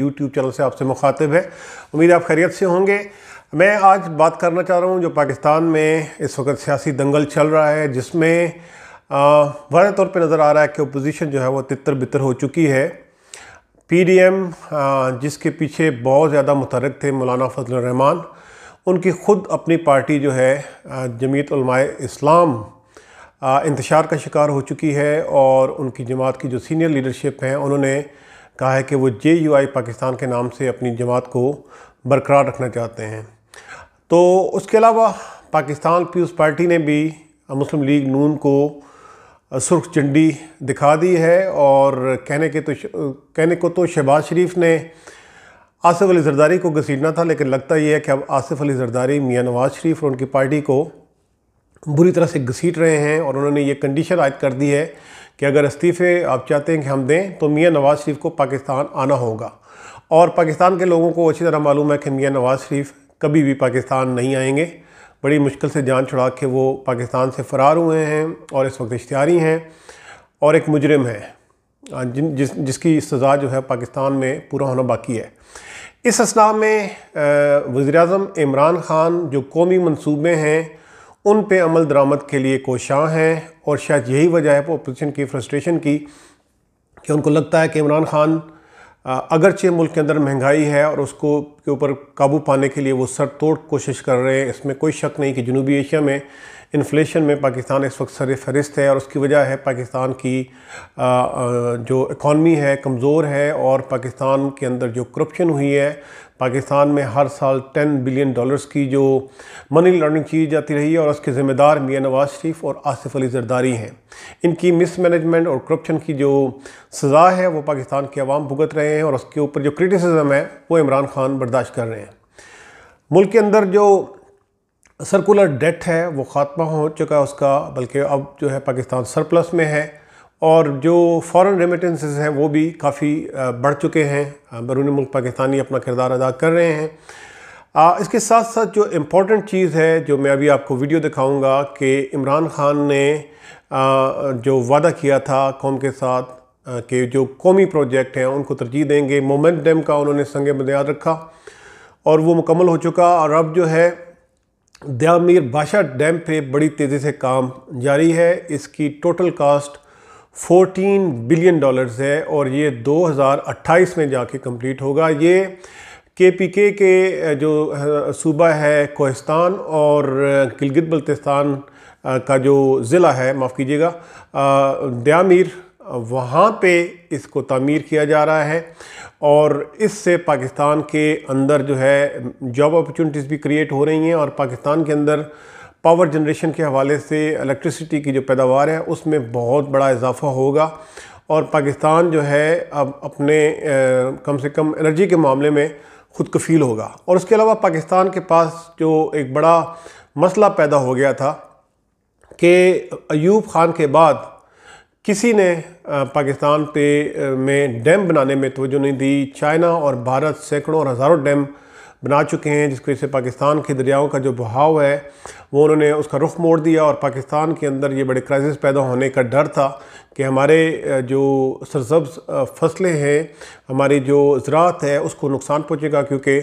YouTube channel से आपसे मुखातिब है उम्मीद आप खैरियत से होंगे मैं आज बात करना चाह रहा हूँ जो पाकिस्तान में इस वक्त सियासी दंगल चल रहा है जिसमें वाज तौर पर नज़र आ रहा है कि अपोजिशन जो है वो तितर बितर हो चुकी है पीडीएम जिसके पीछे बहुत ज़्यादा मुतरक थे मौलाना फजल रहमान उनकी ख़ुद अपनी पार्टी जो है जमीयत इस्लाम इंतशार का शिकार हो चुकी है और उनकी जमात की जो सीनियर लीडरशिप हैं उन्होंने कहा है कि वो जे यू आई पाकिस्तान के नाम से अपनी जमात को बरकरार रखना चाहते हैं तो उसके अलावा पाकिस्तान पीपल्स पार्टी ने भी मुस्लिम लीग नून को सुर्ख झंडी दिखा दी है और कहने के तो कहने को तो शहबाज शरीफ ने आसिफ अली जरदारी को घसीटना था लेकिन लगता यह है कि अब आसिफ अली जरदारी मियाँ नवाज शरीफ और उनकी पार्टी को बुरी तरह से घसीट रहे हैं और उन्होंने ये कंडीशन आयद कर दी है कि अगर इस्तीफ़े आप चाहते हैं कि हम दें तो मियाँ नवाज़ शरीफ को पाकिस्तान आना होगा और पाकिस्तान के लोगों को अच्छी तरह मालूम है कि मियाँ नवाज़ शरीफ कभी भी पाकिस्तान नहीं आएंगे बड़ी मुश्किल से जान छुड़ा के वो पाकिस्तान से फ़रार हुए हैं और इस वक्त इश्तारी हैं और एक मुजरम है हाँ, जिन जिस जिसकी सज़ा जो है पाकिस्तान में पूरा होना बाकी है इस असना में वज़ी अजम इमरान ख़ान जो कौमी मनसूबे हैं उन पे अमल दरामद के लिए कोशाँ हैं और शायद यही वजह है अपोजिशन की फ्रस्ट्रेशन की कि उनको लगता है कि इमरान खान अगरचे मुल्क के अंदर महंगाई है और उसको के ऊपर काबू पाने के लिए वो सर तोड़ कोशिश कर रहे हैं इसमें कोई शक नहीं कि जनूबी एशिया में इन्फ्लेशन में पाकिस्तान इस वक्त सर फहरिस्त है और उसकी वजह है पाकिस्तान की जो इकॉनमी है कमज़ोर है और पाकिस्तान के अंदर जो करप्शन हुई है पाकिस्तान में हर साल 10 बिलियन डॉलर्स की जो मनी लॉन्ड्रिंग की जाती रही है और उसके ज़िम्मेदार मियाँ नवाज शरीफ और आसिफ अली जरदारी हैं इनकी मिसमैनेजमेंट और करप्शन की जो सज़ा है वो पाकिस्तान के अवाम भुगत रहे हैं और उसके ऊपर जो क्रिटिसिज़म है वो इमरान खान बर्दाश्त कर रहे हैं मुल्क के अंदर जो सर्कुलर डेट है वो ख़ात्मा हो चुका है उसका बल्कि अब जो है पाकिस्तान सरप्लस में है और जो फॉरेन रेमिटेंसेस हैं वो भी काफ़ी बढ़ चुके हैं बैरून मुल्क पाकिस्तानी अपना किरदार अदा कर रहे हैं इसके साथ साथ जो इम्पोर्टेंट चीज़ है जो मैं अभी आपको वीडियो दिखाऊंगा कि इमरान ख़ान ने जो वादा किया था कौम के साथ कि जो कौमी प्रोजेक्ट हैं उनको तरजीह देंगे मोमेंट डैम का उन्होंने संग बुनियाद रखा और वो मुकम्मल हो चुका और अब जो है दयामीर बादशाह डैम पे बड़ी तेज़ी से काम जारी है इसकी टोटल कास्ट 14 बिलियन डॉलर्स है और ये 2028 में जाके कंप्लीट होगा ये के पी के के जो सूबा है कोहिस्तान और गिलगित बल्तिस्तान का जो ज़िला है माफ़ कीजिएगा दयामीर वहाँ पे इसको तामीर किया जा रहा है और इससे पाकिस्तान के अंदर जो है जॉब अपॉर्चुनिटीज़ भी क्रिएट हो रही हैं और पाकिस्तान के अंदर पावर जनरेशन के हवाले से इलेक्ट्रिसिटी की जो पैदावार है उसमें बहुत बड़ा इजाफा होगा और पाकिस्तान जो है अब अपने कम से कम एनर्जी के मामले में खुद कफील होगा और उसके अलावा पाकिस्तान के पास जो एक बड़ा मसला पैदा हो गया था कि अयूब खान के बाद किसी ने पाकिस्तान पे में डैम बनाने में तोजो नहीं दी चाइना और भारत सैकड़ों और हज़ारों डैम बना चुके हैं जिसकी वजह से पाकिस्तान के दरियाओं का जो बहाव है वो उन्होंने उसका रुख मोड़ दिया और पाकिस्तान के अंदर ये बड़े क्राइसिस पैदा होने का डर था कि हमारे जो सरसब्ज फसलें हैं हमारी जो ज़रात है उसको नुकसान पहुँचेगा क्योंकि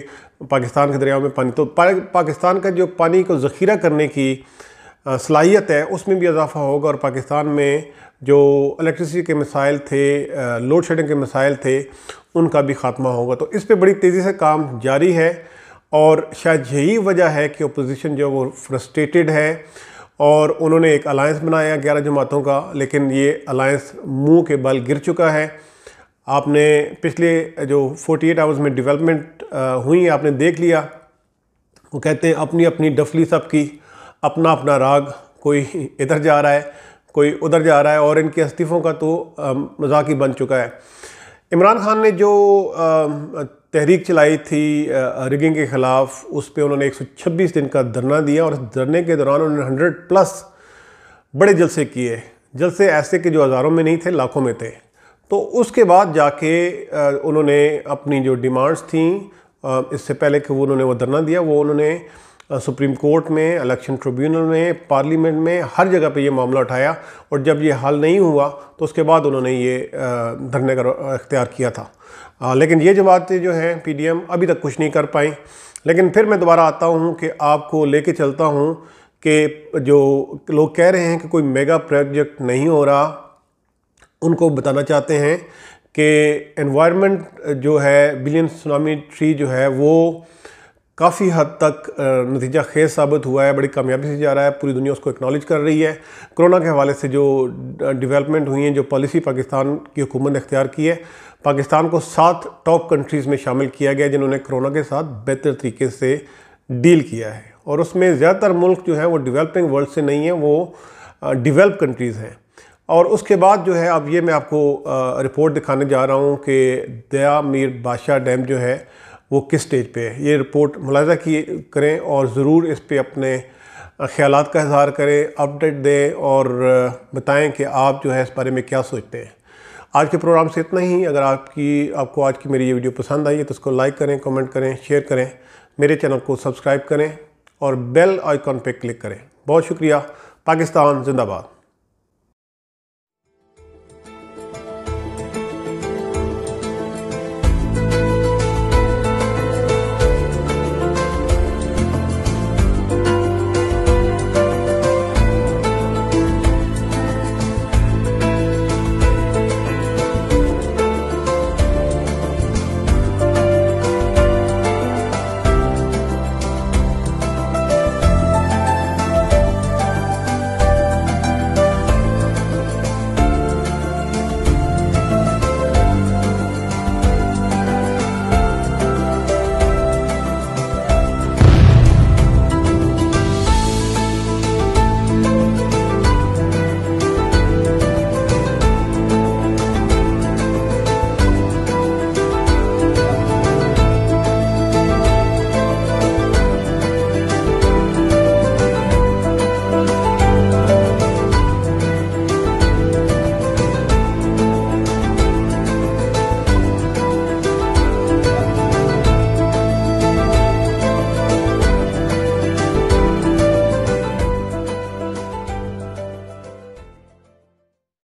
पाकिस्तान के दरियाओं में पानी तो पा, पाकिस्तान का जो पानी को ज़ख़ीरा करने की सलाहियत है उसमें भी इजाफा होगा और पाकिस्तान में जो इलेक्ट्रिसिटी के मिसाइल थे लोड शेडिंग के मिसाइल थे उनका भी ख़ात्मा होगा तो इस पर बड़ी तेज़ी से काम जारी है और शायद यही वजह है कि अपोजिशन जो वो फ्रस्ट्रेटेड है और उन्होंने एक अलायंस बनाया ग्यारह जमातों का लेकिन ये अलायंस मुंह के बल गिर चुका है आपने पिछले जो 48 आवर्स में डेवलपमेंट हुई आपने देख लिया वो कहते हैं अपनी अपनी डफली सब की अपना अपना राग कोई इधर जा रहा है कोई उधर जा रहा है और इनके इस्तीफ़ों का तो मजाक ही बन चुका है इमरान खान ने जो तहरीक चलाई थी रिगिंग के ख़िलाफ़ उस पर उन्होंने 126 दिन का धरना दिया और धरने के दौरान उन्होंने 100 प्लस बड़े जलसे किए जलसे ऐसे के जो हज़ारों में नहीं थे लाखों में थे तो उसके बाद जाके उन्होंने अपनी जो डिमांड्स थी इससे पहले कि वो उन्होंने वो धरना दिया वो उन्होंने सुप्रीम कोर्ट में इलेक्शन ट्रिब्यूनल में पार्लियामेंट में हर जगह पे ये मामला उठाया और जब ये हल नहीं हुआ तो उसके बाद उन्होंने ये धरने का इख्तियार किया था लेकिन ये जमातें जो हैं पीडीएम अभी तक कुछ नहीं कर पाई लेकिन फिर मैं दोबारा आता हूँ कि आपको लेके चलता हूँ कि जो लोग कह रहे हैं कि कोई मेगा प्रोजेक्ट नहीं हो रहा उनको बताना चाहते हैं कि एनवायरमेंट जो है बिलियन सुनामी ट्री जो है वो काफ़ी हद तक नतीजा खेज साबित हुआ है बड़ी कामयाबी से जा रहा है पूरी दुनिया उसको एक्नॉलेज कर रही है कोरोना के हवाले से जो डेवलपमेंट हुई है जो पॉलिसी पाकिस्तान की हुकूमत ने अख्तियार की है पाकिस्तान को सात टॉप कंट्रीज़ में शामिल किया गया जिन्होंने कोरोना के साथ बेहतर तरीके से डील किया है और उसमें ज़्यादातर मुल्क जो है वो डिवेलपिंग वर्ल्ड से नहीं है वो डिवेल्प कंट्रीज़ हैं और उसके बाद जो है अब ये मैं आपको रिपोर्ट दिखाने जा रहा हूँ कि दया मीर बादशाह डैम जो है वो किस स्टेज पे है ये रिपोर्ट मुलायजा की करें और ज़रूर इस पर अपने ख्याल का इजहार करें अपडेट दें और बताएं कि आप जो है इस बारे में क्या सोचते हैं आज के प्रोग्राम से इतना ही अगर आपकी आपको आज की मेरी ये वीडियो पसंद आई है तो उसको लाइक करें कमेंट करें शेयर करें मेरे चैनल को सब्सक्राइब करें और बेल आइकॉन पर क्लिक करें बहुत शुक्रिया पाकिस्तान जिंदाबाद